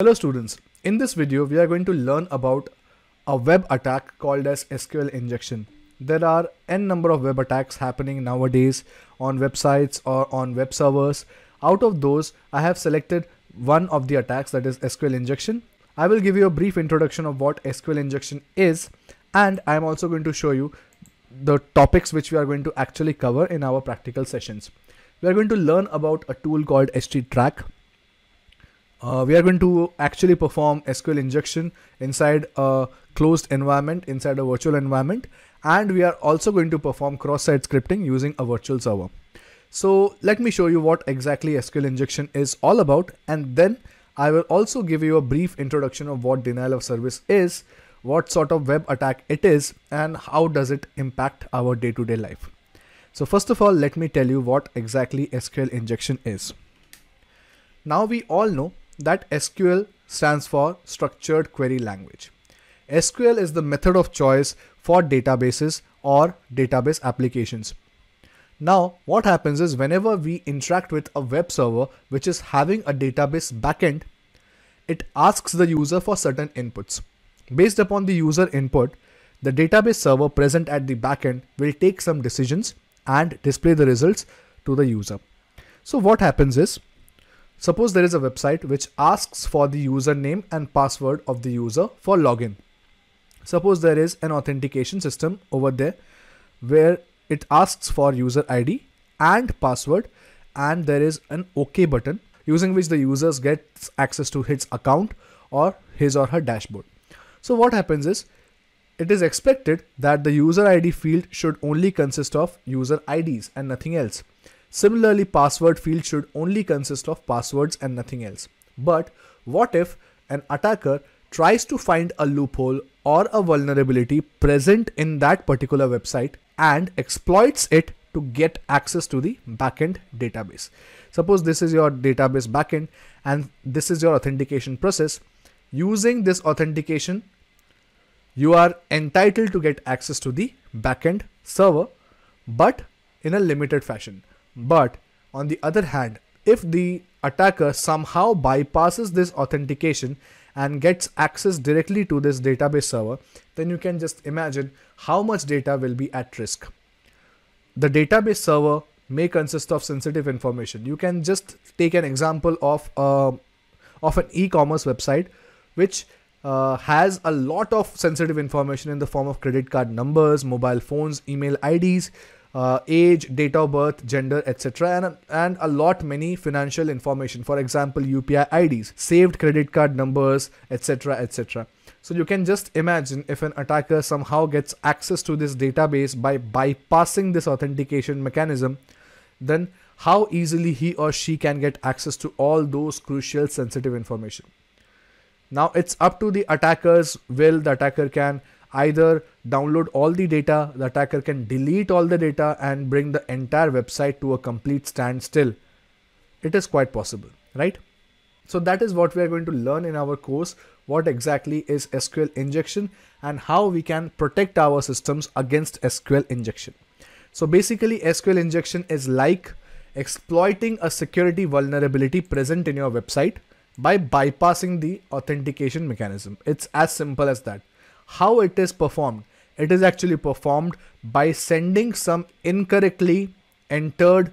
Hello students, in this video we are going to learn about a web attack called as SQL injection. There are n number of web attacks happening nowadays on websites or on web servers. Out of those, I have selected one of the attacks that is SQL injection. I will give you a brief introduction of what SQL injection is and I am also going to show you the topics which we are going to actually cover in our practical sessions. We are going to learn about a tool called HTTrack uh, we are going to actually perform SQL injection inside a closed environment, inside a virtual environment. And we are also going to perform cross-site scripting using a virtual server. So let me show you what exactly SQL injection is all about. And then I will also give you a brief introduction of what denial of service is, what sort of web attack it is, and how does it impact our day-to-day -day life. So first of all, let me tell you what exactly SQL injection is. Now we all know that SQL stands for Structured Query Language. SQL is the method of choice for databases or database applications. Now, what happens is whenever we interact with a web server which is having a database backend, it asks the user for certain inputs. Based upon the user input, the database server present at the backend will take some decisions and display the results to the user. So what happens is Suppose there is a website which asks for the username and password of the user for login. Suppose there is an authentication system over there where it asks for user ID and password and there is an OK button using which the users gets access to his account or his or her dashboard. So what happens is it is expected that the user ID field should only consist of user IDs and nothing else. Similarly, password field should only consist of passwords and nothing else. But what if an attacker tries to find a loophole or a vulnerability present in that particular website and exploits it to get access to the backend database. Suppose this is your database backend and this is your authentication process. Using this authentication, you are entitled to get access to the backend server, but in a limited fashion. But on the other hand, if the attacker somehow bypasses this authentication and gets access directly to this database server, then you can just imagine how much data will be at risk. The database server may consist of sensitive information. You can just take an example of, uh, of an e-commerce website which uh, has a lot of sensitive information in the form of credit card numbers, mobile phones, email IDs, uh, age, date of birth, gender, etc. and and a lot many financial information. For example, UPI IDs, saved credit card numbers, etc. etc. So you can just imagine if an attacker somehow gets access to this database by bypassing this authentication mechanism, then how easily he or she can get access to all those crucial sensitive information. Now it's up to the attacker's will, the attacker can either download all the data, the attacker can delete all the data and bring the entire website to a complete standstill. It is quite possible, right? So that is what we are going to learn in our course, what exactly is SQL injection and how we can protect our systems against SQL injection. So basically SQL injection is like exploiting a security vulnerability present in your website by bypassing the authentication mechanism. It's as simple as that how it is performed. It is actually performed by sending some incorrectly entered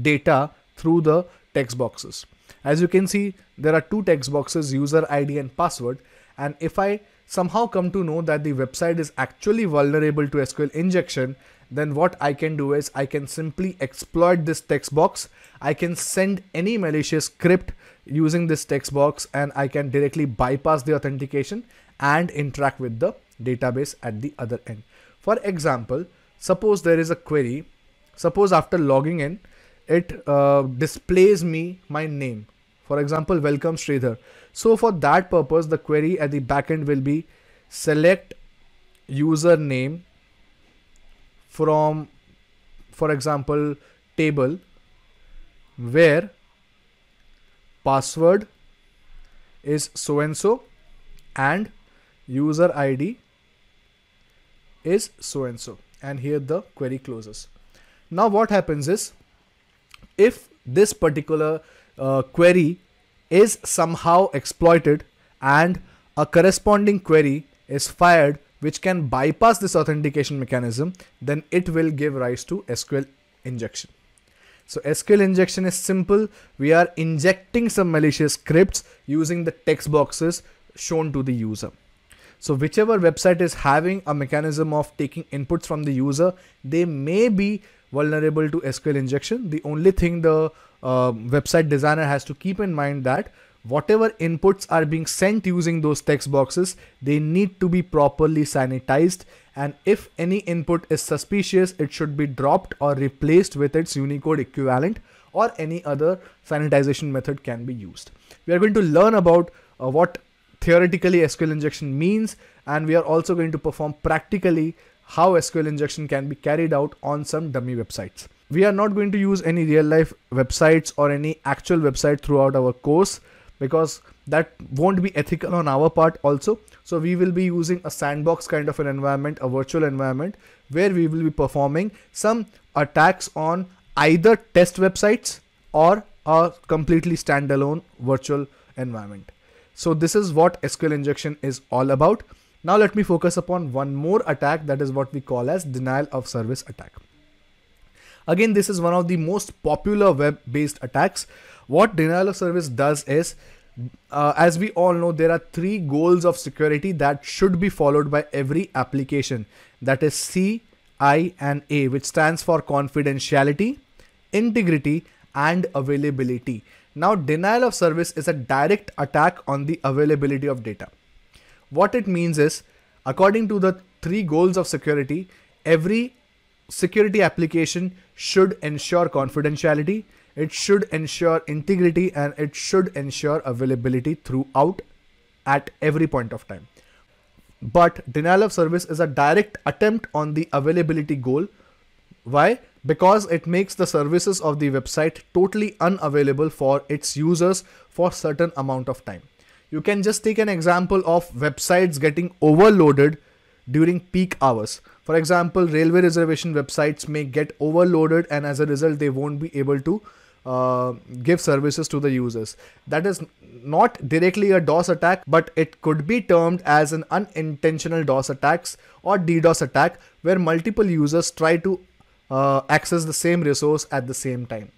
data through the text boxes. As you can see, there are two text boxes, user ID and password. And if I somehow come to know that the website is actually vulnerable to SQL injection, then what I can do is I can simply exploit this text box. I can send any malicious script using this text box and I can directly bypass the authentication and interact with the database at the other end. For example, suppose there is a query, suppose after logging in, it uh, displays me my name. For example, welcome Sridhar. So for that purpose, the query at the backend will be select username from, for example, table where password is so and so and user ID is so and so and here the query closes. Now what happens is if this particular uh, query is somehow exploited and a corresponding query is fired which can bypass this authentication mechanism, then it will give rise to SQL injection. So SQL injection is simple. We are injecting some malicious scripts using the text boxes shown to the user. So whichever website is having a mechanism of taking inputs from the user, they may be vulnerable to SQL injection. The only thing the uh, website designer has to keep in mind that whatever inputs are being sent using those text boxes, they need to be properly sanitized. And if any input is suspicious, it should be dropped or replaced with its Unicode equivalent or any other sanitization method can be used. We are going to learn about uh, what theoretically SQL injection means and we are also going to perform practically how SQL injection can be carried out on some dummy websites. We are not going to use any real life websites or any actual website throughout our course because that won't be ethical on our part also. So we will be using a sandbox kind of an environment, a virtual environment where we will be performing some attacks on either test websites or a completely standalone virtual environment. So this is what SQL injection is all about. Now let me focus upon one more attack that is what we call as denial of service attack. Again, this is one of the most popular web-based attacks. What denial of service does is, uh, as we all know, there are three goals of security that should be followed by every application. That is C, I and A, which stands for confidentiality, integrity and availability. Now, denial of service is a direct attack on the availability of data. What it means is, according to the three goals of security, every security application should ensure confidentiality, it should ensure integrity, and it should ensure availability throughout at every point of time. But denial of service is a direct attempt on the availability goal. Why? because it makes the services of the website totally unavailable for its users for certain amount of time. You can just take an example of websites getting overloaded during peak hours. For example, railway reservation websites may get overloaded and as a result they won't be able to uh, give services to the users. That is not directly a DOS attack, but it could be termed as an unintentional DOS attacks or DDoS attack where multiple users try to uh, access the same resource at the same time.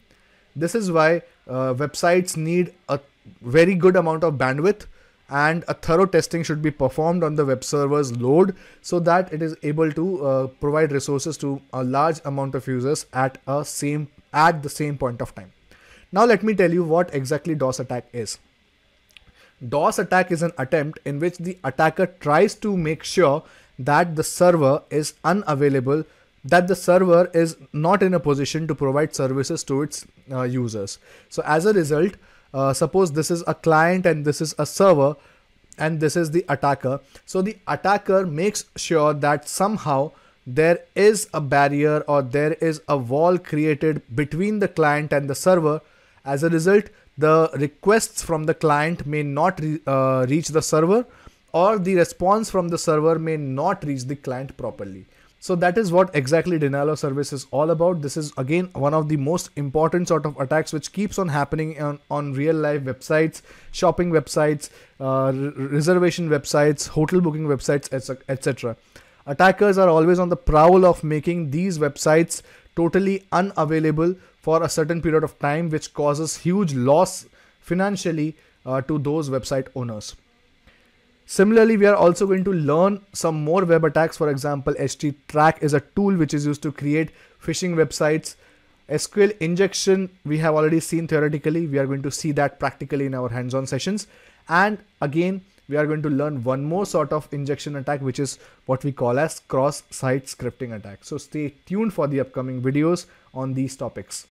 This is why uh, websites need a very good amount of bandwidth and a thorough testing should be performed on the web server's load so that it is able to uh, provide resources to a large amount of users at a same at the same point of time. Now let me tell you what exactly DOS attack is. DOS attack is an attempt in which the attacker tries to make sure that the server is unavailable that the server is not in a position to provide services to its uh, users. So as a result, uh, suppose this is a client and this is a server and this is the attacker. So the attacker makes sure that somehow there is a barrier or there is a wall created between the client and the server. As a result, the requests from the client may not re uh, reach the server or the response from the server may not reach the client properly. So that is what exactly denial of service is all about. This is again one of the most important sort of attacks which keeps on happening on, on real life websites, shopping websites, uh, reservation websites, hotel booking websites, etc. Attackers are always on the prowl of making these websites totally unavailable for a certain period of time, which causes huge loss financially uh, to those website owners. Similarly, we are also going to learn some more web attacks. For example, HTTrack is a tool which is used to create phishing websites. SQL injection, we have already seen theoretically. We are going to see that practically in our hands-on sessions. And again, we are going to learn one more sort of injection attack, which is what we call as cross-site scripting attack. So stay tuned for the upcoming videos on these topics.